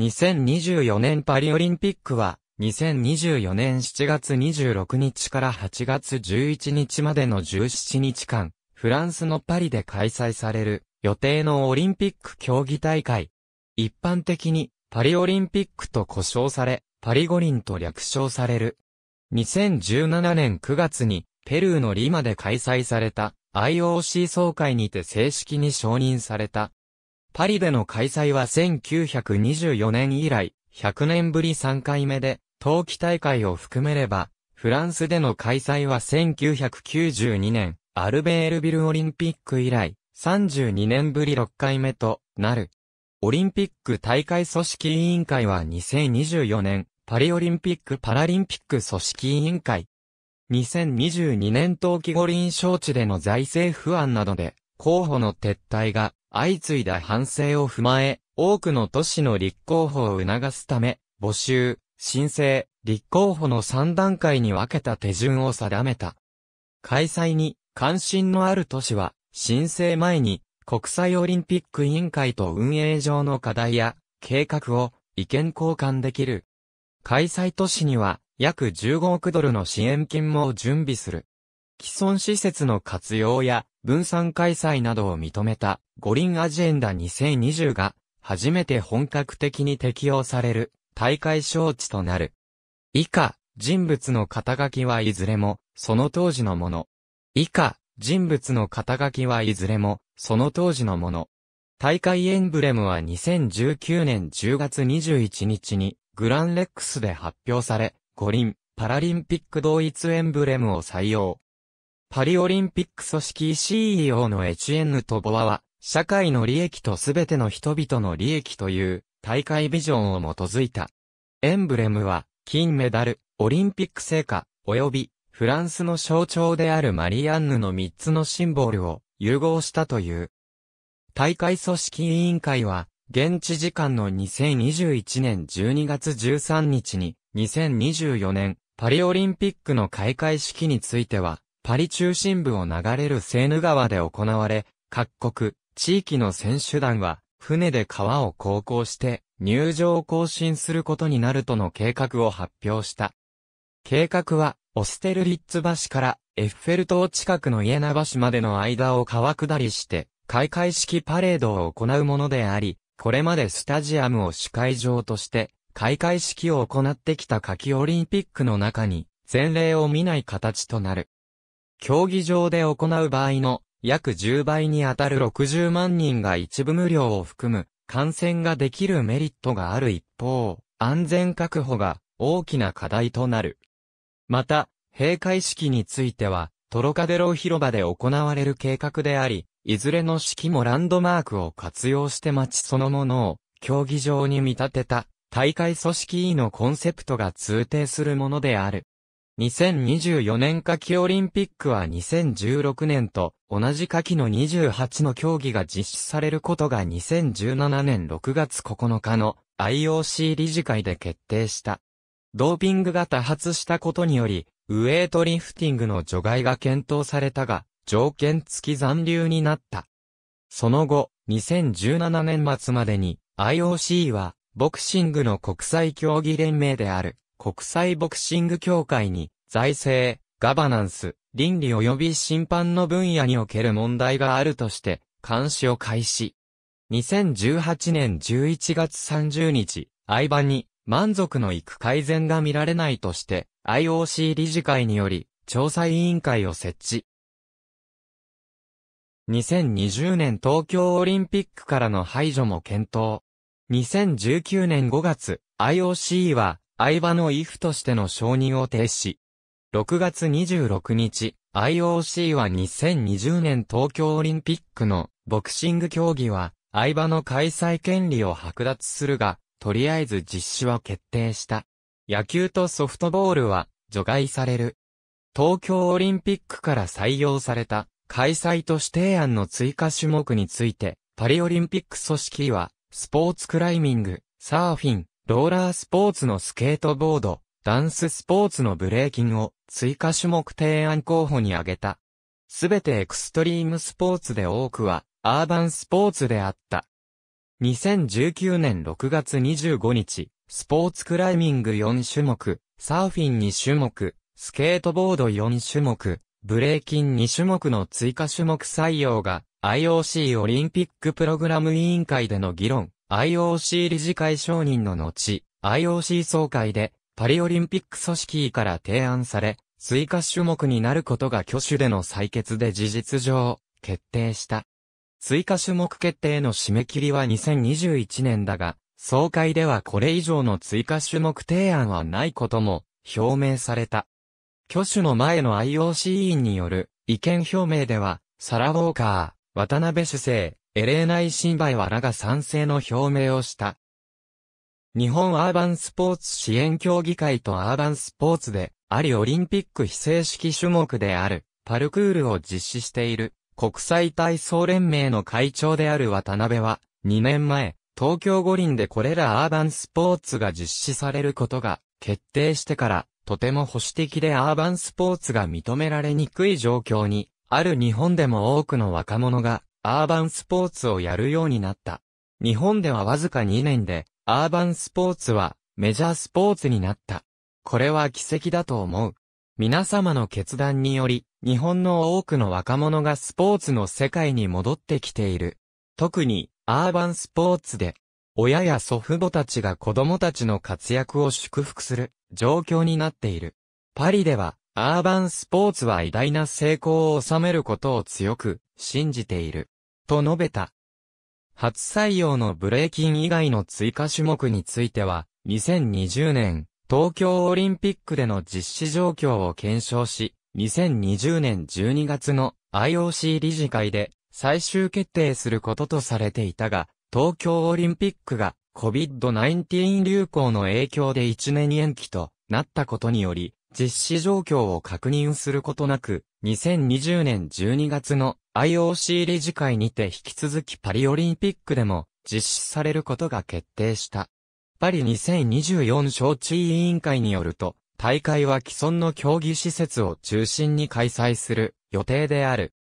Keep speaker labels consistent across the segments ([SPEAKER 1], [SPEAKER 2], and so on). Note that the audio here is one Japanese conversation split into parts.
[SPEAKER 1] 2024年パリオリンピックは、2024年7月26日から8月11日までの17日間、フランスのパリで開催される予定のオリンピック競技大会。一般的にパリオリンピックと呼称され、パリ五輪と略称される。2017年9月にペルーのリマで開催された IOC 総会にて正式に承認されたパリでの開催は1924年以来、100年ぶり3回目で、冬季大会を含めれば、フランスでの開催は1992年、アルベールビルオリンピック以来、32年ぶり6回目となる。オリンピック大会組織委員会は2024年、パリオリンピック・パラリンピック組織委員会。2022年冬季五輪招致での財政不安などで、候補の撤退が相次いだ反省を踏まえ、多くの都市の立候補を促すため、募集、申請、立候補の3段階に分けた手順を定めた。開催に関心のある都市は、申請前に国際オリンピック委員会と運営上の課題や計画を意見交換できる。開催都市には約15億ドルの支援金も準備する。既存施設の活用や分散開催などを認めた五輪アジェンダ2020が初めて本格的に適用される大会招致となる。以下、人物の肩書きはいずれもその当時のもの。以下、人物の肩書きはいずれもその当時のもの。大会エンブレムは2019年10月21日にグランレックスで発表され、五輪パラリンピック同一エンブレムを採用。パリオリンピック組織 CEO のエチエンヌ・トボワは、社会の利益とすべての人々の利益という大会ビジョンを基づいた。エンブレムは、金メダル、オリンピック成果、及びフランスの象徴であるマリアンヌの3つのシンボルを融合したという。大会組織委員会は、現地時間の2021年12月13日に、2024年パリオリンピックの開会式については、パリ中心部を流れるセーヌ川で行われ、各国、地域の選手団は、船で川を航行して、入場を更新することになるとの計画を発表した。計画は、オステルリッツ橋からエッフェル塔近くのイエナ橋までの間を川下りして、開会式パレードを行うものであり、これまでスタジアムを主会場として、開会式を行ってきた夏季オリンピックの中に、前例を見ない形となる。競技場で行う場合の約10倍にあたる60万人が一部無料を含む感染ができるメリットがある一方、安全確保が大きな課題となる。また、閉会式については、トロカデロ広場で行われる計画であり、いずれの式もランドマークを活用して街そのものを競技場に見立てた大会組織委のコンセプトが通定するものである。2024年夏季オリンピックは2016年と同じ夏季の28の競技が実施されることが2017年6月9日の IOC 理事会で決定した。ドーピングが多発したことにより、ウエイトリフティングの除外が検討されたが、条件付き残留になった。その後、2017年末までに IOC はボクシングの国際競技連盟である国際ボクシング協会に、財政、ガバナンス、倫理及び審判の分野における問題があるとして、監視を開始。2018年11月30日、相場に満足のいく改善が見られないとして、IOC 理事会により、調査委員会を設置。2020年東京オリンピックからの排除も検討。2019年5月、IOC は、相場の if としての承認を停止6月26日、IOC は2020年東京オリンピックのボクシング競技は、相場の開催権利を剥奪するが、とりあえず実施は決定した。野球とソフトボールは除外される。東京オリンピックから採用された開催都市提案の追加種目について、パリオリンピック組織は、スポーツクライミング、サーフィン、ローラースポーツのスケートボード、ダンススポーツのブレーキンを追加種目提案候補に挙げた。すべてエクストリームスポーツで多くはアーバンスポーツであった。2019年6月25日、スポーツクライミング4種目、サーフィン2種目、スケートボード4種目、ブレーキン2種目の追加種目採用が IOC オリンピックプログラム委員会での議論、IOC 理事会承認の後、IOC 総会でパリオリンピック組織から提案され、追加種目になることが挙手での採決で事実上、決定した。追加種目決定の締め切りは2021年だが、総会ではこれ以上の追加種目提案はないことも表明された。挙手の前の IOC 委員による意見表明では、サラ・ウォーカー、渡辺主政、エレーナイ・シンバイワらが賛成の表明をした。日本アーバンスポーツ支援協議会とアーバンスポーツで、ありオリンピック非正式種目である、パルクールを実施している、国際体操連盟の会長である渡辺は、2年前、東京五輪でこれらアーバンスポーツが実施されることが決定してから、とても保守的でアーバンスポーツが認められにくい状況に、ある日本でも多くの若者がアーバンスポーツをやるようになった。日本ではわずか2年で、アーバンスポーツはメジャースポーツになった。これは奇跡だと思う。皆様の決断により、日本の多くの若者がスポーツの世界に戻ってきている。特に、アーバンスポーツで、親や祖父母たちが子供たちの活躍を祝福する状況になっている。パリでは、アーバンスポーツは偉大な成功を収めることを強く信じている。と述べた。初採用のブレイキン以外の追加種目については、2020年、東京オリンピックでの実施状況を検証し、2020年12月の IOC 理事会で最終決定することとされていたが、東京オリンピックが COVID-19 流行の影響で1年延期となったことにより、実施状況を確認することなく、2020年12月の IOC 理事会にて引き続きパリオリンピックでも実施されることが決定した。パリ2024招致委員会によると、大会は既存の競技施設を中心に開催する予定である。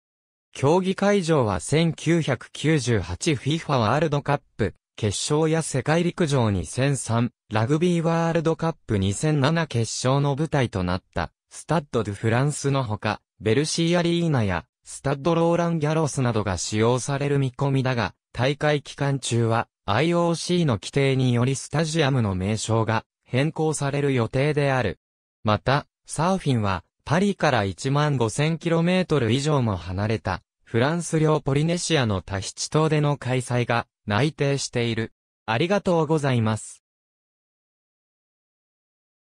[SPEAKER 1] 競技会場は 1998FIFA ワールドカップ決勝や世界陸上2003ラグビーワールドカップ2007決勝の舞台となったスタッド・ドゥ・フランスのほか、ベルシーアリーナやスタッドローラン・ギャロスなどが使用される見込みだが、大会期間中は IOC の規定によりスタジアムの名称が変更される予定である。また、サーフィンはパリから1万 5000km 以上も離れたフランス領ポリネシアのタヒチ島での開催が内定している。ありがとうございます。